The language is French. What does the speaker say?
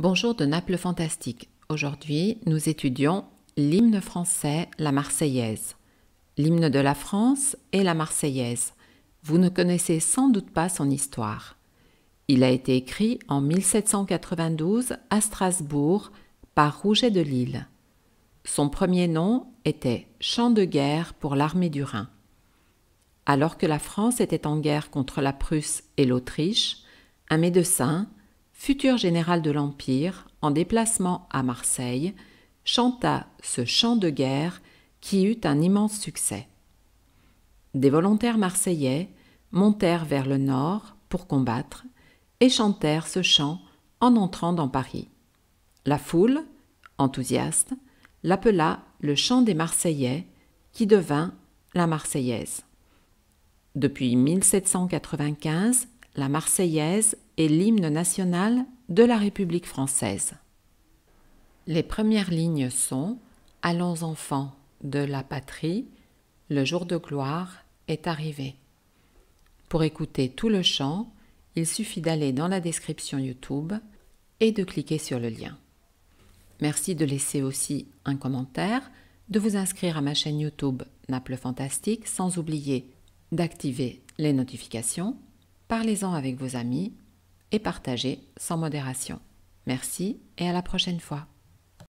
Bonjour de Naples Fantastique. Aujourd'hui, nous étudions l'hymne français, la Marseillaise. L'hymne de la France et la Marseillaise. Vous ne connaissez sans doute pas son histoire. Il a été écrit en 1792 à Strasbourg par Rouget de Lille. Son premier nom était Chant de guerre pour l'armée du Rhin. Alors que la France était en guerre contre la Prusse et l'Autriche, un médecin, futur général de l'Empire, en déplacement à Marseille, chanta ce chant de guerre qui eut un immense succès. Des volontaires marseillais montèrent vers le nord pour combattre et chantèrent ce chant en entrant dans Paris. La foule, enthousiaste, l'appela le chant des Marseillais qui devint la Marseillaise. Depuis 1795, la Marseillaise est l'hymne national de la République française. Les premières lignes sont Allons enfants de la patrie, le jour de gloire est arrivé. Pour écouter tout le chant, il suffit d'aller dans la description YouTube et de cliquer sur le lien. Merci de laisser aussi un commentaire, de vous inscrire à ma chaîne YouTube Naples Fantastique sans oublier d'activer les notifications parlez-en avec vos amis et partagez sans modération. Merci et à la prochaine fois.